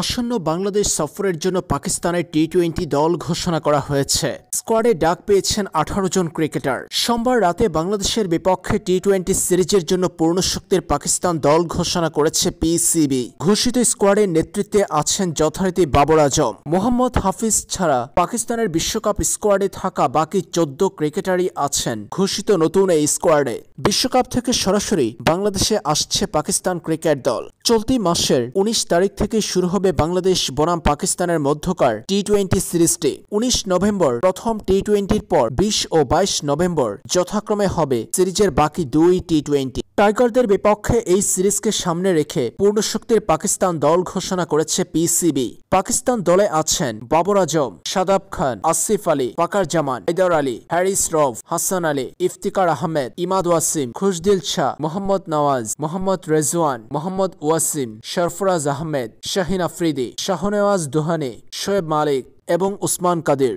আসন্ন বাংলাদেশ সফরের জন্য পাকিস্তানের টি টোয়েন্টি দল ঘোষণা করা হয়েছে স্কোয়াডে ডাক পেয়েছেন আঠারো জন ক্রিকেটার সোমবার রাতে বাংলাদেশের বিপক্ষে টি টোয়েন্টি সিরিজের জন্য পূর্ণ শক্তির পাকিস্তান দল ঘোষণা করেছে পিসিবি ঘোষিত স্কোয়াডের নেতৃত্বে আছেন যথারীতি বাবর আজম মোহাম্মদ হাফিজ ছাড়া পাকিস্তানের বিশ্বকাপ স্কোয়াডে থাকা বাকি চোদ্দ ক্রিকেটারই আছেন ঘোষিত নতুন এই স্কোয়াডে বিশ্বকাপ থেকে সরাসরি বাংলাদেশে আসছে পাকিস্তান ক্রিকেট দল চলতি মাসের উনিশ তারিখ থেকে শুরু হবে হবে বাংলাদেশ বনাম পাকিস্তানের মধ্যকার টি টোয়েন্টি সিরিজটি উনিশ নভেম্বর প্রথম টি টোয়েন্টির পর বিশ ও বাইশ নভেম্বর যথাক্রমে হবে সিরিজের বাকি দুই টি টোয়েন্টি টাইগারদের বিপক্ষে এই সিরিজকে সামনে রেখে পূর্ণশক্তির পাকিস্তান দল ঘোষণা করেছে পিসিবি পাকিস্তান দলে আছেন বাবর আজম সাদাব খান আসিফ আলী পাকার জামান হায়দার আলী হ্যারিস রফ হাসান আলী ইফতিকার আহমেদ ইমাদ ওয়াসিম খুশদিল শাহ মোহাম্মদ নওয়াজ মোহাম্মদ রেজওয়ান মোহাম্মদ ওয়াসিম সরফরাজ আহমেদ শাহিন আফ্রিদি শাহনেওয়াজ দোহানি শোয়েব মালিক এবং উসমান কাদির